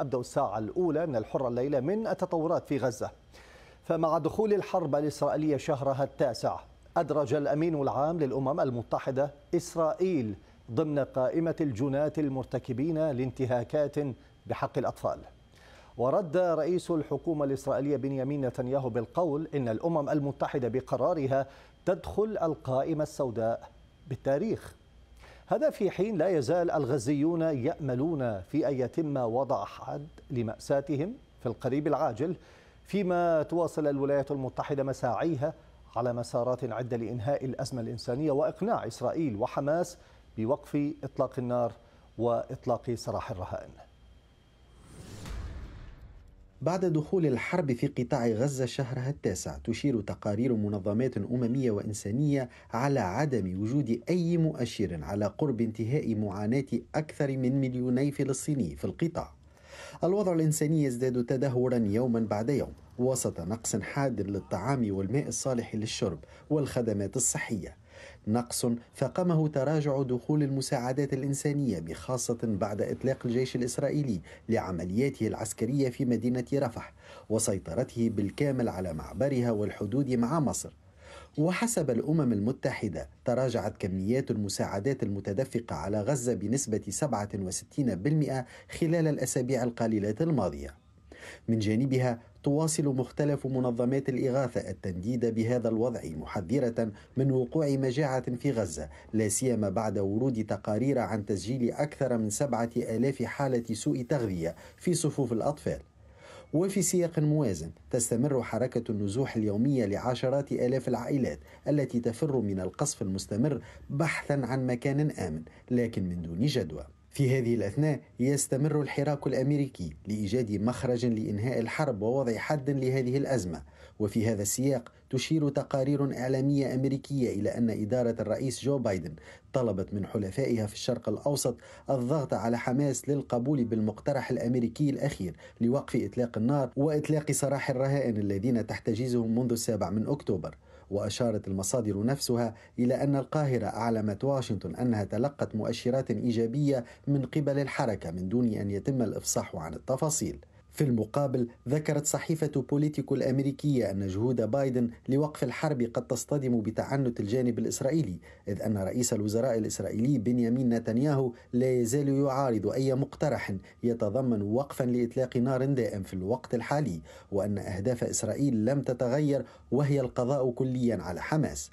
أبدأ الساعة الأولى من الحرة الليلة من التطورات في غزة فمع دخول الحرب الإسرائيلية شهرها التاسع أدرج الأمين العام للأمم المتحدة إسرائيل ضمن قائمة الجناة المرتكبين لانتهاكات بحق الأطفال ورد رئيس الحكومة الإسرائيلية بنيامين نتنياهو بالقول إن الأمم المتحدة بقرارها تدخل القائمة السوداء بالتاريخ هذا في حين لا يزال الغزيون يأملون في أن يتم وضع حد لمأساتهم في القريب العاجل فيما تواصل الولايات المتحدة مساعيها على مسارات عدة لإنهاء الأزمة الإنسانية وإقناع إسرائيل وحماس بوقف إطلاق النار وإطلاق سراح الرهائن بعد دخول الحرب في قطاع غزة شهرها التاسع تشير تقارير منظمات أممية وإنسانية على عدم وجود أي مؤشر على قرب انتهاء معاناة أكثر من مليوني فلسطيني في القطاع الوضع الإنساني يزداد تدهورا يوما بعد يوم وسط نقص حاد للطعام والماء الصالح للشرب والخدمات الصحيه نقص فاقمه تراجع دخول المساعدات الإنسانية بخاصة بعد إطلاق الجيش الإسرائيلي لعملياته العسكرية في مدينة رفح وسيطرته بالكامل على معبرها والحدود مع مصر وحسب الأمم المتحدة تراجعت كميات المساعدات المتدفقة على غزة بنسبة 67% خلال الأسابيع القليلة الماضية من جانبها تواصل مختلف منظمات الإغاثة التنديد بهذا الوضع محذرة من وقوع مجاعة في غزة لا سيما بعد ورود تقارير عن تسجيل أكثر من سبعة آلاف حالة سوء تغذية في صفوف الأطفال وفي سياق موازن تستمر حركة النزوح اليومية لعشرات آلاف العائلات التي تفر من القصف المستمر بحثا عن مكان آمن لكن من دون جدوى في هذه الأثناء يستمر الحراك الأمريكي لإيجاد مخرج لإنهاء الحرب ووضع حد لهذه الأزمة وفي هذا السياق تشير تقارير إعلامية أمريكية إلى أن إدارة الرئيس جو بايدن طلبت من حلفائها في الشرق الأوسط الضغط على حماس للقبول بالمقترح الأمريكي الأخير لوقف إطلاق النار وإطلاق سراح الرهائن الذين تحتجزهم منذ السابع من أكتوبر وأشارت المصادر نفسها إلى أن القاهرة أعلمت واشنطن أنها تلقت مؤشرات إيجابية من قبل الحركة من دون أن يتم الإفصاح عن التفاصيل في المقابل ذكرت صحيفة بوليتيكو الأمريكية أن جهود بايدن لوقف الحرب قد تصطدم بتعنت الجانب الإسرائيلي إذ أن رئيس الوزراء الإسرائيلي بنيامين نتنياهو لا يزال يعارض أي مقترح يتضمن وقفا لإطلاق نار دائم في الوقت الحالي وأن أهداف إسرائيل لم تتغير وهي القضاء كليا على حماس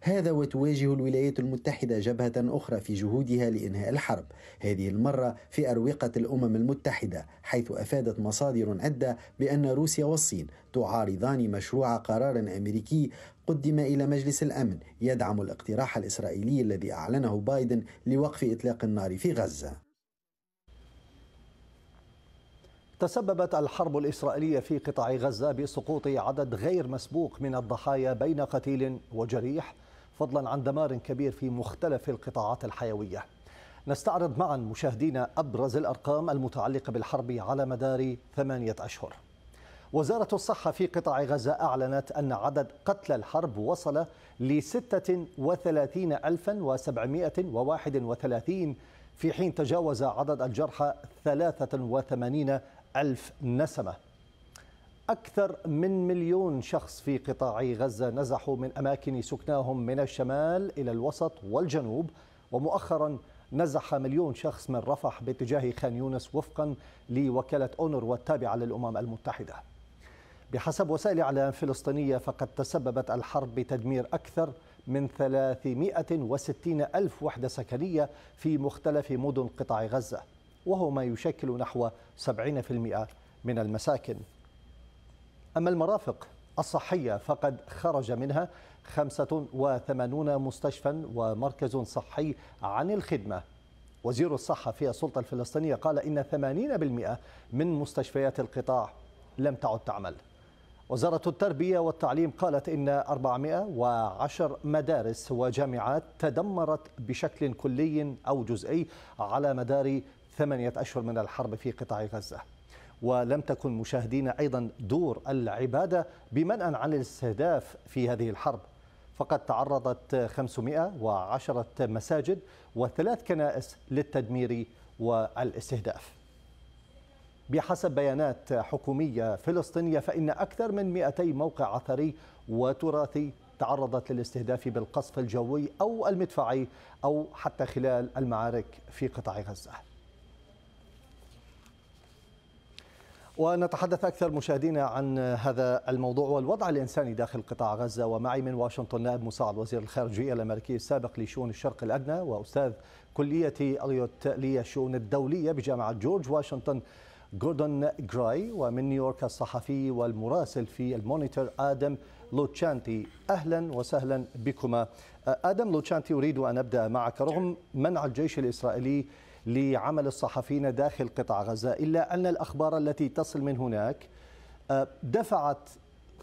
هذا وتواجه الولايات المتحدة جبهة أخرى في جهودها لإنهاء الحرب هذه المرة في أروقة الأمم المتحدة حيث أفادت مصادر عدة بأن روسيا والصين تعارضان مشروع قرار أمريكي قدم إلى مجلس الأمن يدعم الاقتراح الإسرائيلي الذي أعلنه بايدن لوقف إطلاق النار في غزة تسببت الحرب الإسرائيلية في قطاع غزة بسقوط عدد غير مسبوق من الضحايا بين قتيل وجريح فضلا عن دمار كبير في مختلف القطاعات الحيوية نستعرض معا مشاهدينا أبرز الأرقام المتعلقة بالحرب على مدار ثمانية أشهر وزارة الصحة في قطاع غزة أعلنت أن عدد قتلى الحرب وصل ل 36731 في حين تجاوز عدد الجرحى 83 ألف نسمة أكثر من مليون شخص في قطاع غزة نزحوا من أماكن سكناهم من الشمال إلى الوسط والجنوب ومؤخرا نزح مليون شخص من رفح باتجاه خان يونس وفقا لوكالة أونر والتابعة للأمم المتحدة بحسب وسائل إعلام فلسطينية فقد تسببت الحرب بتدمير أكثر من 360 ألف وحدة سكنية في مختلف مدن قطاع غزة وهو ما يشكل نحو 70% من المساكن أما المرافق الصحية فقد خرج منها 85 مستشفى ومركز صحي عن الخدمة وزير الصحة في السلطة الفلسطينية قال إن 80% من مستشفيات القطاع لم تعد تعمل وزارة التربية والتعليم قالت إن 410 مدارس وجامعات تدمرت بشكل كلي أو جزئي على مدار ثمانية أشهر من الحرب في قطاع غزة ولم تكن مشاهدين أيضا دور العبادة بمنأ عن الاستهداف في هذه الحرب فقد تعرضت 510 مساجد وثلاث كنائس للتدمير والاستهداف بحسب بيانات حكومية فلسطينية فإن أكثر من 200 موقع أثري وتراثي تعرضت للاستهداف بالقصف الجوي أو المدفعي أو حتى خلال المعارك في قطاع غزة ونتحدث أكثر مشاهدينا عن هذا الموضوع والوضع الإنساني داخل قطاع غزة ومعي من واشنطن نائب مساعد وزير الخارجية الأمريكي السابق لشؤون الشرق الأدنى وأستاذ كلية أليوت للشؤون الدولية بجامعة جورج واشنطن جوردون جراي ومن نيويورك الصحفي والمراسل في المونيتور آدم لوتشانتي أهلا وسهلا بكما آه، آدم لوتشانتي أريد أن أبدأ معك رغم منع الجيش الإسرائيلي لعمل الصحفيين داخل قطاع غزة إلا أن الأخبار التي تصل من هناك آه، دفعت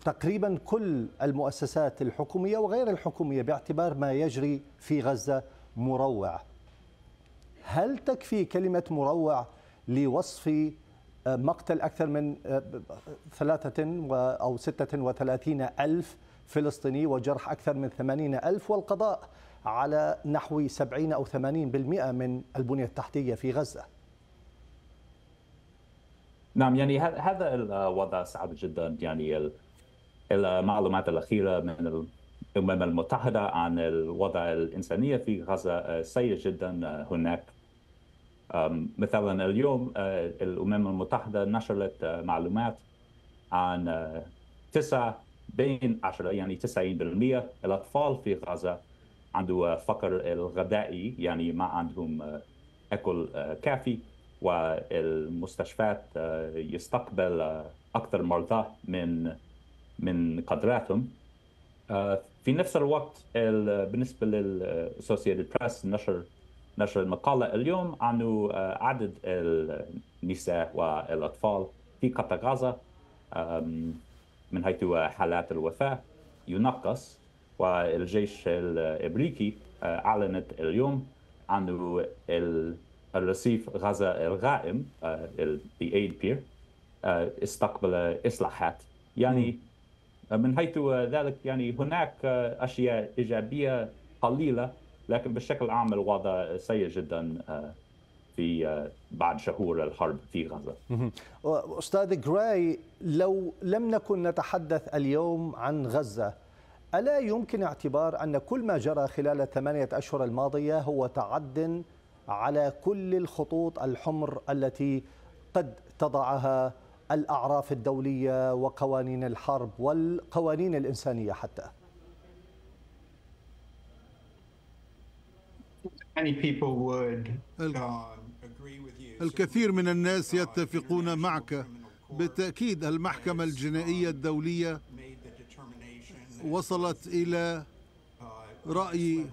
تقريبا كل المؤسسات الحكومية وغير الحكومية باعتبار ما يجري في غزة مروع هل تكفي كلمة مروع لوصف آه، مقتل أكثر من آه، ثلاثة أو ستة وثلاثين ألف فلسطيني وجرح أكثر من ثمانين ألف والقضاء على نحو 70 أو 80% من البنية التحتية في غزة نعم يعني هذا الوضع صعب جدا يعني المعلومات الأخيرة من الأمم المتحدة عن الوضع الإنسانية في غزة آه، سيء جدا آه، هناك مثلا اليوم آه، الأمم المتحدة نشرت معلومات عن تسعة بين 10 يعني 90% الأطفال في غزة عنده فقر الغذائي يعني ما عندهم آه، اكل آه، كافي والمستشفيات آه، يستقبل اكثر مرضى من من قدراتهم في نفس الوقت بالنسبه للاسوسيتد بريس نشر نشر المقاله اليوم عن عدد النساء والاطفال في قطاع غزه من حيث حالات الوفاه ينقص والجيش الامريكي آه، اعلنت اليوم عن الرصيف غزه الغائم آه، الايد آه، بير استقبل اصلاحات يعني من حيث ذلك يعني هناك اشياء ايجابيه قليله لكن بشكل عام الوضع سيء جدا في بعد شهور الحرب في غزة أستاذ جراي لو لم نكن نتحدث اليوم عن غزة ألا يمكن اعتبار أن كل ما جرى خلال الثمانية أشهر الماضية هو تعد على كل الخطوط الحمر التي قد تضعها الأعراف الدولية وقوانين الحرب والقوانين الإنسانية حتى؟ uh, الكثير من الناس يتفقون معك بالتأكيد المحكمة الجنائية الدولية وصلت إلى رأيي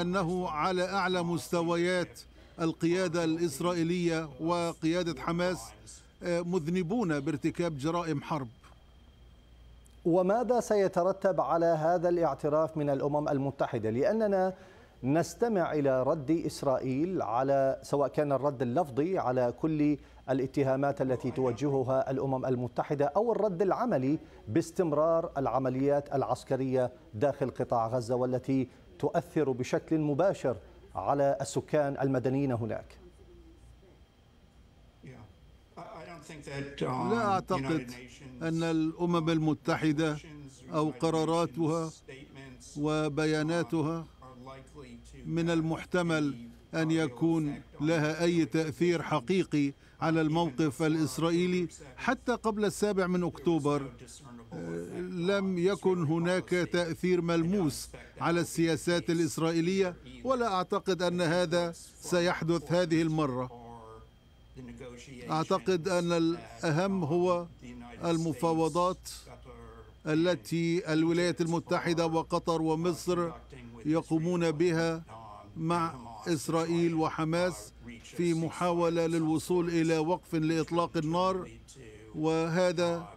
أنه على أعلى مستويات القيادة الإسرائيلية وقيادة حماس آه، مذنبون بارتكاب جرائم حرب وماذا سيترتب على هذا الاعتراف من الأمم المتحدة لأننا نستمع إلى رد إسرائيل على سواء كان الرد اللفظي على كل الاتهامات التي توجهها الأمم المتحدة أو الرد العملي باستمرار العمليات العسكرية داخل قطاع غزة والتي تؤثر بشكل مباشر على السكان المدنيين هناك um, لا أعتقد أن الأمم المتحدة أو قراراتها وبياناتها um, من المحتمل أن يكون لها أي تأثير حقيقي على الموقف الإسرائيلي حتى قبل السابع من أكتوبر آه، لم يكن هناك تأثير ملموس على السياسات الإسرائيلية ولا أعتقد أن هذا سيحدث هذه المرة أعتقد أن الأهم هو المفاوضات التي الولايات المتحدة وقطر ومصر يقومون بها مع إسرائيل وحماس في محاولة للوصول إلى وقف لإطلاق النار وهذا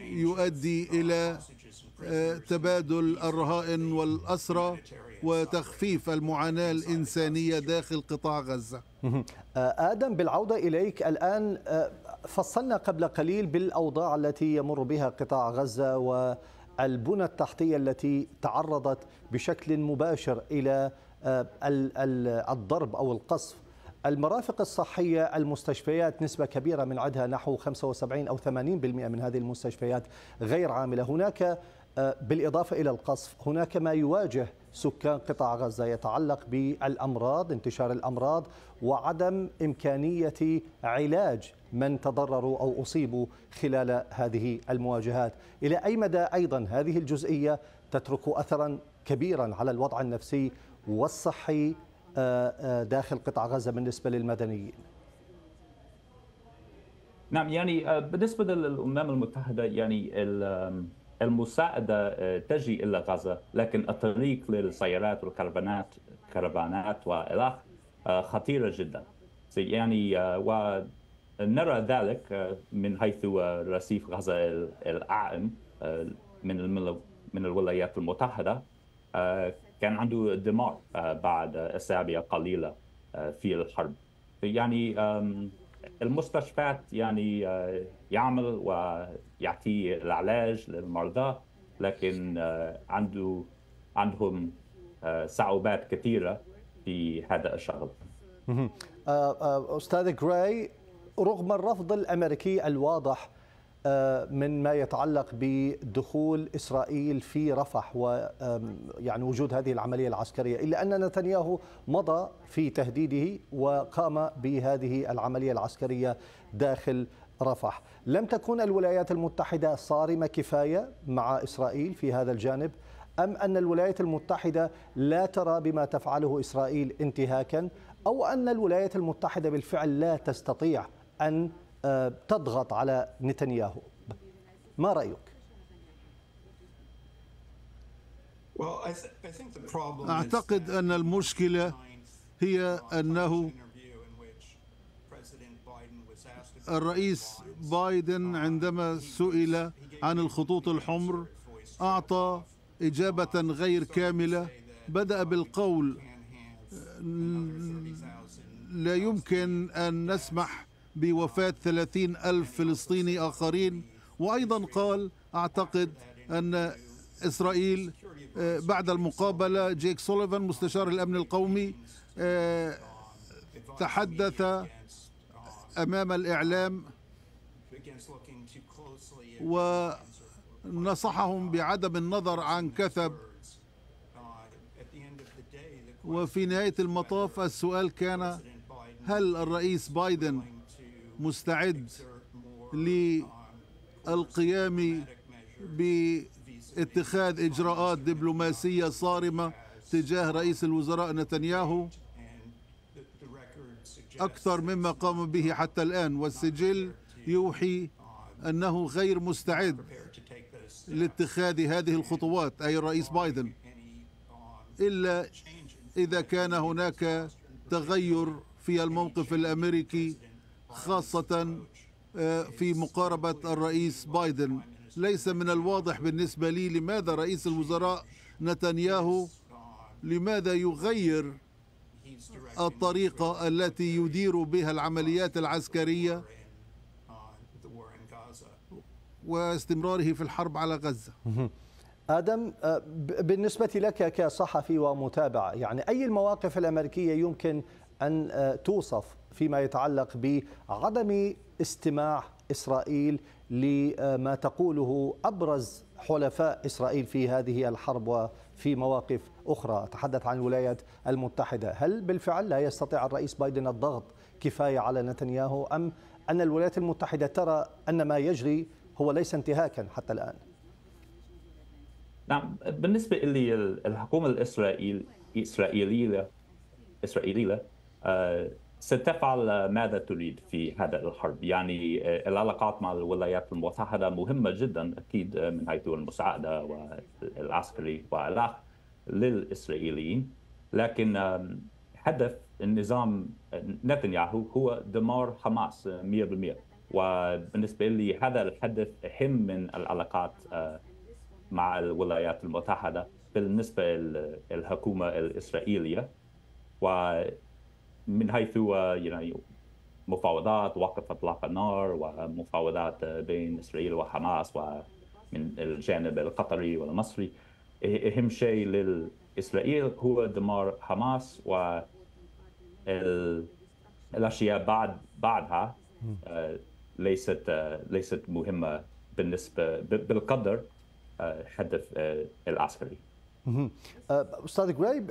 يؤدي إلى آه، تبادل الرهائن والأسرى وتخفيف المعاناة الإنسانية داخل قطاع غزة آه، آدم بالعودة إليك الآن آه، فصلنا قبل قليل بالأوضاع التي يمر بها قطاع غزة والبنى التحتية التي تعرضت بشكل مباشر إلى آه، الضرب أو القصف المرافق الصحية المستشفيات نسبة كبيرة من عدها نحو 75 أو 80% من هذه المستشفيات غير عاملة هناك آه، بالإضافة إلى القصف هناك ما يواجه سكان قطاع غزة يتعلق بالأمراض انتشار الأمراض وعدم إمكانية علاج من تضرروا أو أصيبوا خلال هذه المواجهات إلى أي مدى أيضا هذه الجزئية تترك أثرا كبيرا على الوضع النفسي والصحي آه، آه، داخل قطاع غزة بالنسبة للمدنيين نعم يعني آه، بالنسبة للأمم المتحدة يعني المساعدة آه، تجي إلى غزة لكن الطريق للسيارات والكربانات كربانات والآخ آه، خطيرة جدا يعني آه، ونرى ذلك من حيث رصيف غزة الأعم من من الولايات المتحدة كان عنده دمار بعد أسابيع قليلة في الحرب يعني المستشفيات يعني آه، يعمل ويعطي العلاج للمرضى لكن آه، عنده عندهم آه، صعوبات كثيره في هذا الشغل. استاذ جراي رغم الرفض الامريكي الواضح آه، من ما يتعلق بدخول إسرائيل في رفح ويعني وجود هذه العملية العسكرية إلا أن نتنياهو مضى في تهديده وقام بهذه العملية العسكرية داخل رفح لم تكن الولايات المتحدة صارمة كفاية مع إسرائيل في هذا الجانب أم أن الولايات المتحدة لا ترى بما تفعله إسرائيل انتهاكا أو أن الولايات المتحدة بالفعل لا تستطيع أن تضغط على نتنياهو ما رايك اعتقد ان المشكله هي انه الرئيس بايدن uh, عندما سئل عن الخطوط الحمر اعطى اجابه uh, غير كامله uh, بدا بالقول لا يمكن ان نسمح بوفاة 30 ألف فلسطيني آخرين وأيضا قال أعتقد أن إسرائيل آه، بعد المقابلة جيك سوليفان مستشار الأمن القومي آه، تحدث أمام الإعلام ونصحهم بعدم النظر عن كثب وفي نهاية المطاف السؤال كان هل الرئيس بايدن مستعد للقيام باتخاذ إجراءات دبلوماسية صارمة تجاه رئيس الوزراء نتنياهو أكثر مما قام به حتى الآن والسجل يوحي أنه غير مستعد لاتخاذ هذه الخطوات أي الرئيس بايدن إلا إذا كان هناك تغير في الموقف الأمريكي خاصة آه، في مقاربة الرئيس بايدن ليس من الواضح بالنسبة لي لماذا رئيس الوزراء نتنياهو لماذا يغير الطريقة التي يدير بها العمليات العسكرية واستمراره في الحرب على غزة آدم آه، بالنسبة لك كصحفي ومتابع يعني أي المواقف الأمريكية يمكن أن آه، توصف فيما يتعلق بعدم استماع إسرائيل لما تقوله أبرز حلفاء إسرائيل في هذه الحرب وفي مواقف أخرى أتحدث عن الولايات المتحدة هل بالفعل لا يستطيع الرئيس بايدن الضغط كفاية على نتنياهو أم أن الولايات المتحدة ترى أن ما يجري هو ليس انتهاكا حتى الآن نعم بالنسبة لي الحكومة الإسرائيل الإسرائيلية إسرائيلية آه، ستفعل ماذا تريد في هذا الحرب يعني آه، العلاقات مع الولايات المتحدة مهمة جدا أكيد آه، من حيث المساعدة والعسكري والأخ للإسرائيليين لكن هدف النظام نتنياهو هو دمار حماس 100% آه، وبالنسبة لي هذا الهدف أهم من العلاقات مع الولايات المتحدة بالنسبة للحكومة الإسرائيلية من حيث آه، يعني مفاوضات وقف اطلاق النار ومفاوضات آه، بين اسرائيل وحماس ومن الجانب القطري والمصري اهم شيء لاسرائيل هو دمار حماس و الاشياء بعد بعدها آه، ليست ليست مهمه بالنسبه بالقدر الهدف العسكري أه، استاذ قريب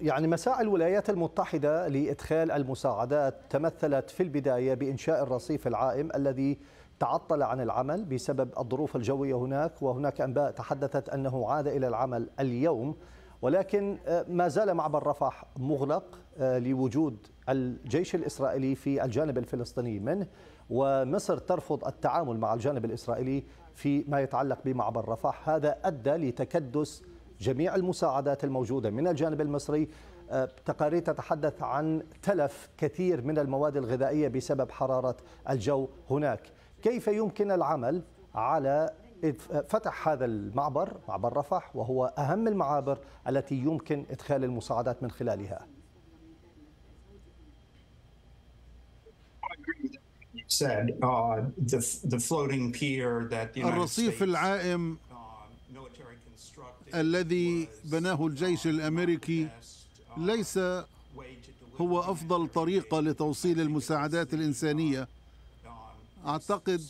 يعني مساعي الولايات المتحده لادخال المساعدات تمثلت في البدايه بانشاء الرصيف العائم الذي تعطل عن العمل بسبب الظروف الجويه هناك وهناك انباء تحدثت انه عاد الى العمل اليوم ولكن أه، ما زال معبر رفح مغلق أه، لوجود الجيش الاسرائيلي في الجانب الفلسطيني منه ومصر ترفض التعامل مع الجانب الاسرائيلي فيما يتعلق بمعبر رفح هذا ادى لتكدس جميع المساعدات الموجودة من الجانب المصري آه، تقارير تتحدث عن تلف كثير من المواد الغذائية بسبب حرارة الجو هناك كيف يمكن العمل على فتح هذا المعبر معبر رفح وهو أهم المعابر التي يمكن إدخال المساعدات من خلالها الرصيف العائم الذي بناه الجيش الامريكي ليس هو افضل طريقه لتوصيل المساعدات الانسانيه اعتقد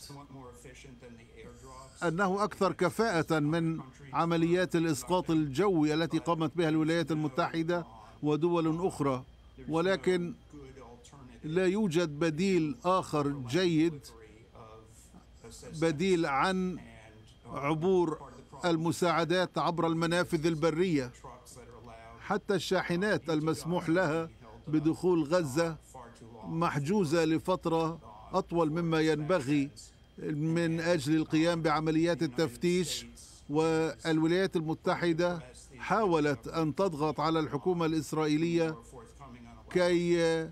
انه اكثر كفاءه من عمليات الاسقاط الجوي التي قامت بها الولايات المتحده ودول اخرى ولكن لا يوجد بديل اخر جيد بديل عن عبور المساعدات عبر المنافذ البرية حتى الشاحنات المسموح لها بدخول غزة محجوزة لفترة أطول مما ينبغي من أجل القيام بعمليات التفتيش والولايات المتحدة حاولت أن تضغط على الحكومة الإسرائيلية كي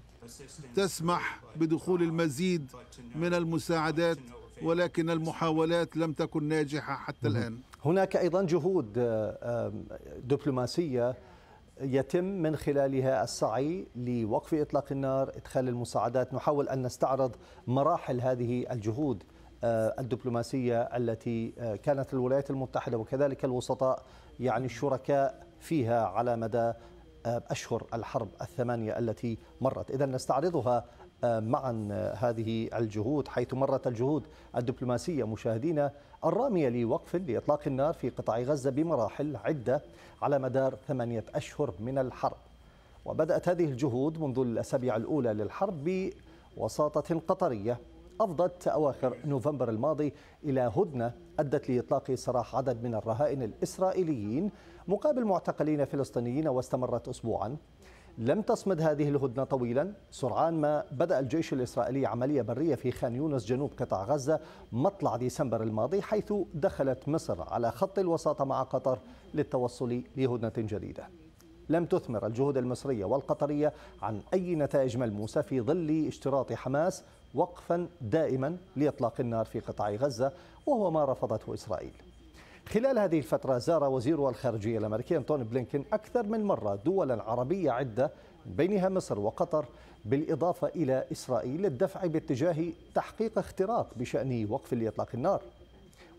تسمح بدخول المزيد من المساعدات ولكن المحاولات لم تكن ناجحة حتى الآن هناك ايضا جهود آه، دبلوماسيه يتم من خلالها السعي لوقف اطلاق النار، ادخال المساعدات، نحاول ان نستعرض مراحل هذه الجهود آه، الدبلوماسيه التي آه، كانت الولايات المتحده وكذلك الوسطاء يعني شركاء فيها على مدى اشهر الحرب الثمانيه التي مرت، اذا نستعرضها معا هذه الجهود حيث مرت الجهود الدبلوماسية مشاهدينا الرامية لوقف لإطلاق النار في قطاع غزة بمراحل عدة على مدار ثمانية أشهر من الحرب وبدأت هذه الجهود منذ الأسابيع الأولى للحرب بوساطة قطرية أفضت أواخر نوفمبر الماضي إلى هدنة أدت لإطلاق سراح عدد من الرهائن الإسرائيليين مقابل معتقلين فلسطينيين واستمرت أسبوعا لم تصمد هذه الهدنة طويلا سرعان ما بدأ الجيش الإسرائيلي عملية برية في خان يونس جنوب قطاع غزة مطلع ديسمبر الماضي حيث دخلت مصر على خط الوساطة مع قطر للتوصل لهدنة جديدة لم تثمر الجهود المصرية والقطرية عن أي نتائج ملموسة في ظل اشتراط حماس وقفا دائما لإطلاق النار في قطاع غزة وهو ما رفضته إسرائيل خلال هذه الفترة زار وزير الخارجية الأمريكي أنتوني بلينكين أكثر من مرة دولا عربية عدة بينها مصر وقطر بالإضافة إلى إسرائيل للدفع باتجاه تحقيق اختراق بشأن وقف لإطلاق النار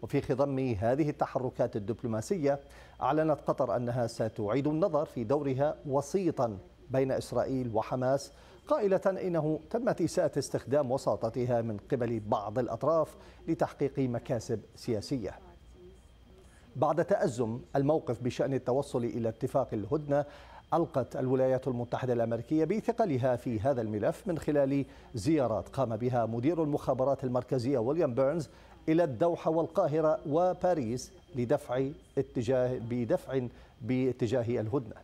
وفي خضم هذه التحركات الدبلوماسية أعلنت قطر أنها ستعيد النظر في دورها وسيطا بين إسرائيل وحماس قائلة إنه تمت إساءة استخدام وساطتها من قبل بعض الأطراف لتحقيق مكاسب سياسية بعد تأزم الموقف بشأن التوصل إلى اتفاق الهدنة ألقت الولايات المتحدة الأمريكية بثقلها في هذا الملف من خلال زيارات قام بها مدير المخابرات المركزية ويليام بيرنز إلى الدوحة والقاهرة وباريس لدفع اتجاه بدفع باتجاه الهدنة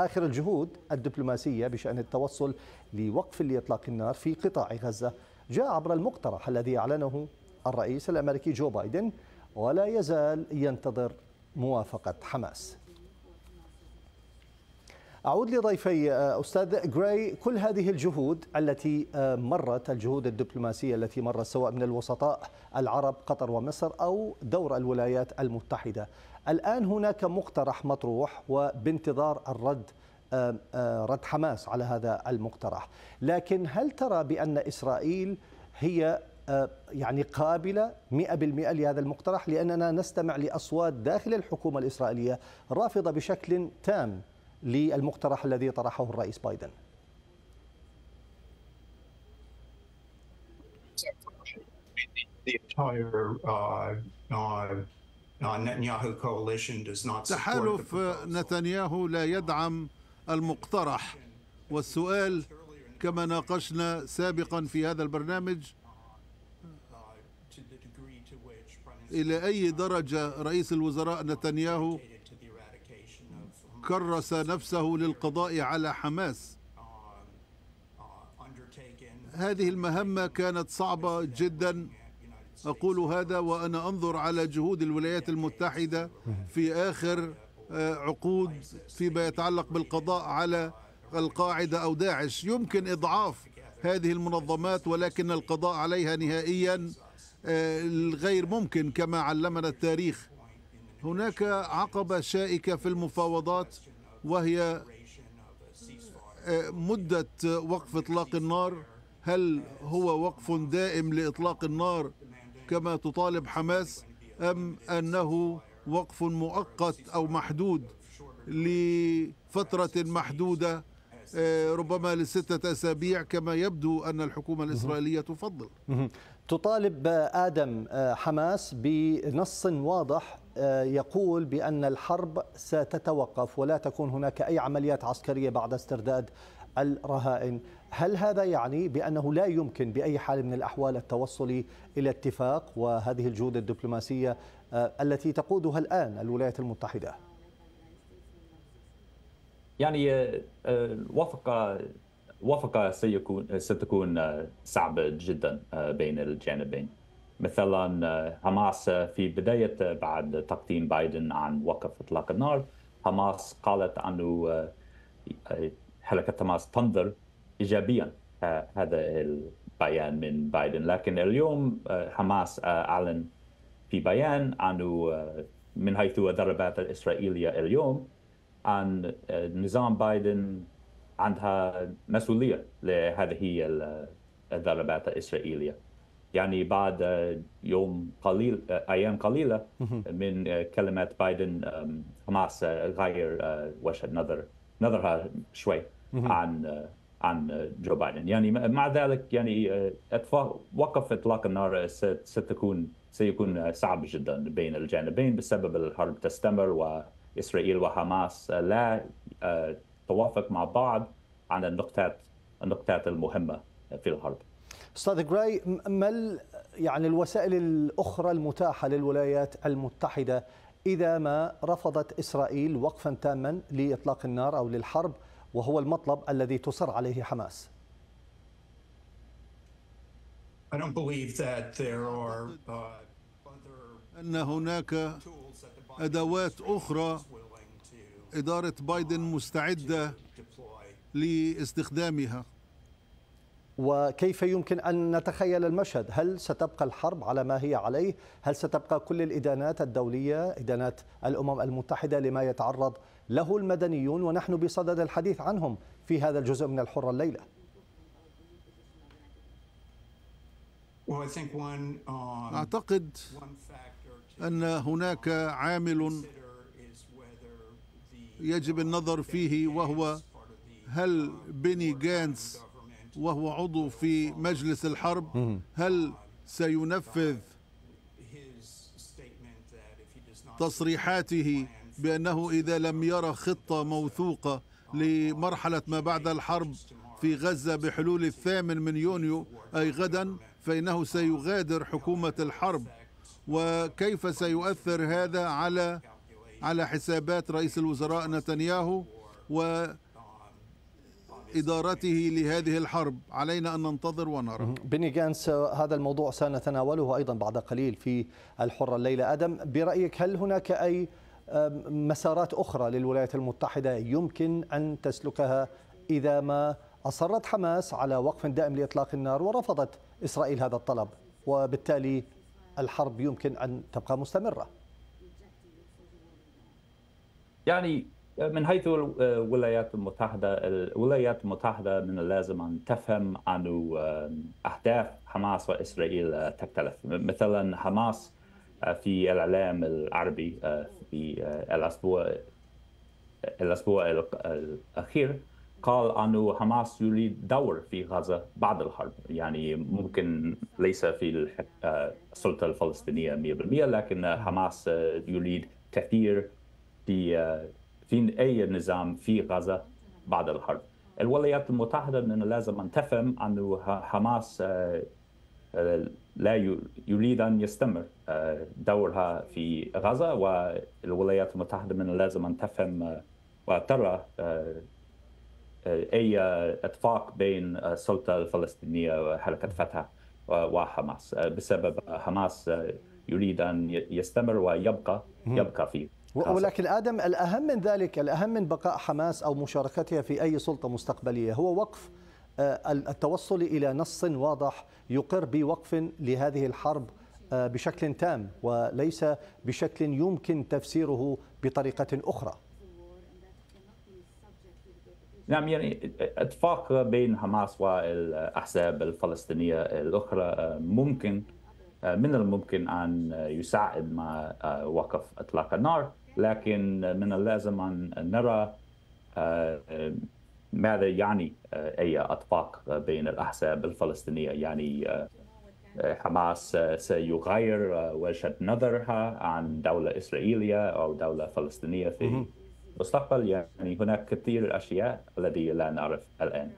آخر الجهود الدبلوماسية بشأن التوصل لوقف لإطلاق النار في قطاع غزة جاء عبر المقترح الذي أعلنه الرئيس الأمريكي جو بايدن ولا يزال ينتظر موافقة حماس أعود لضيفي آه، أستاذ غراي كل هذه الجهود التي آه، مرت الجهود الدبلوماسية التي مرت سواء من الوسطاء العرب قطر ومصر أو دور الولايات المتحدة الآن هناك مقترح مطروح وبانتظار الرد آه، رد حماس على هذا المقترح لكن هل ترى بأن إسرائيل هي يعني قابلة 100% لهذا المقترح لأننا نستمع لأصوات داخل الحكومة الإسرائيلية رافضة بشكل تام للمقترح الذي طرحه الرئيس بايدن uh, uh, uh, تحالف نتنياهو لا يدعم المقترح والسؤال كما ناقشنا سابقا في هذا البرنامج إلى أي درجة رئيس الوزراء نتنياهو كرس نفسه للقضاء على حماس هذه المهمة كانت صعبة جدا أقول هذا وأنا أنظر على جهود الولايات المتحدة في آخر آه، عقود فيما يتعلق بالقضاء على القاعدة أو داعش يمكن إضعاف هذه المنظمات ولكن القضاء عليها نهائيا الغير ممكن كما علمنا التاريخ هناك عقبة شائكة في المفاوضات وهي آه، مدة وقف إطلاق النار هل هو وقف دائم لإطلاق النار كما تطالب حماس أم أنه وقف مؤقت أو محدود لفترة محدودة آه، ربما لستة أسابيع كما يبدو أن الحكومة الإسرائيلية تفضل تطالب آدم آه، حماس بنص واضح آه، يقول بأن الحرب ستتوقف ولا تكون هناك أي عمليات عسكرية بعد استرداد الرهائن هل هذا يعني بأنه لا يمكن بأي حال من الأحوال التوصل إلى اتفاق وهذه الجهود الدبلوماسية آه، التي تقودها الآن الولايات المتحدة يعني وفق وفقة سيكون ستكون آه، صعبة جدا آه، بين الجانبين مثلا آه، حماس في بداية بعد تقديم بايدن عن وقف إطلاق النار حماس قالت أنه حركة حماس تنظر إيجابيا هذا البيان من بايدن لكن اليوم حماس أعلن في بيان أنه من حيث الضربات الإسرائيلية اليوم عن نظام بايدن عندها مسؤوليه لهذه الضربات الاسرائيليه يعني بعد يوم قليل ايام قليله من كلمات بايدن حماس غير أه، وجهه نظر نظرها شوي عن أه، عن جو بايدن يعني مع ذلك يعني أه، وقف اطلاق النار ستكون سيكون صعب جدا بين الجانبين بسبب الحرب تستمر واسرائيل وحماس لا التوافق مع بعض عن النقطات النقطات المهمه في الحرب. استاذ جراي ما يعني الوسائل الاخرى المتاحه للولايات المتحده اذا ما رفضت اسرائيل وقفا تاما لاطلاق النار او للحرب وهو المطلب الذي تصر عليه حماس. Uh, أن هناك أدوات أخرى إدارة بايدن مستعدة لاستخدامها وكيف يمكن أن نتخيل المشهد هل ستبقى الحرب على ما هي عليه هل ستبقى كل الإدانات الدولية إدانات الأمم المتحدة لما يتعرض له المدنيون ونحن بصدد الحديث عنهم في هذا الجزء من الحرة الليلة um, أعتقد أن هناك عامل يجب النظر فيه وهو هل بني جانس وهو عضو في مجلس الحرب هل سينفذ تصريحاته بأنه إذا لم يرى خطة موثوقة لمرحلة ما بعد الحرب في غزة بحلول الثامن من يونيو أي غدا فإنه سيغادر حكومة الحرب وكيف سيؤثر هذا على على حسابات رئيس الوزراء نتنياهو وإدارته لهذه الحرب علينا أن ننتظر ونرى بني جانس هذا الموضوع سنتناوله أيضا بعد قليل في الحرة الليلة أدم برأيك هل هناك أي مسارات أخرى للولايات المتحدة يمكن أن تسلكها إذا ما أصرت حماس على وقف دائم لإطلاق النار ورفضت إسرائيل هذا الطلب وبالتالي الحرب يمكن أن تبقى مستمرة يعني آه، من حيث آه، الولايات المتحدة الولايات المتحدة من اللازم أن تفهم أن آه، أهداف حماس وإسرائيل تختلف مثلا حماس في الإعلام العربي في الأسبوع الأسبوع الأخير قال أن حماس يريد دور في غزة بعد الحرب يعني ممكن ليس في السلطة الفلسطينية 100% لكن حماس يريد تأثير في آه، في اي نظام في غزه بعد الحرب. الولايات المتحده من لازم ان تفهم ان حماس آه، آه، لا يريد ان يستمر دورها في غزه والولايات المتحده من لازم ان تفهم وترى اي اتفاق بين السلطه الفلسطينيه وحركه فتح وحماس بسبب حماس يريد ان يستمر ويبقى يبقى فيه ولكن آدم الأهم من ذلك الأهم من بقاء حماس أو مشاركتها في أي سلطة مستقبلية هو وقف آه، التوصل إلى نص واضح يقر بوقف لهذه الحرب آه، بشكل تام وليس بشكل يمكن تفسيره بطريقة أخرى نعم يعني اتفاق بين حماس والاحزاب الفلسطينيه الاخرى آه، ممكن من الممكن ان يساعد مع وقف اطلاق النار لكن من اللازم أن نرى آه، آه، ماذا يعني آه، أي أطباق بين الأحزاب الفلسطينية يعني حماس سيغير وجهة نظرها عن دولة إسرائيلية أو دولة فلسطينية في المستقبل يعني هناك كثير أشياء التي لا نعرف الآن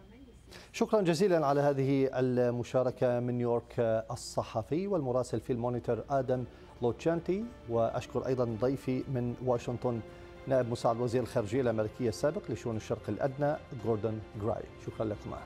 شكرا جزيلا على هذه المشاركة من نيويورك الصحفي والمراسل في المونيتور آدم لوتشانتي وأشكر أيضا ضيفي من واشنطن نائب مساعد وزير الخارجية الأمريكية السابق لشؤون الشرق الأدنى جوردن جراي شكرا لكما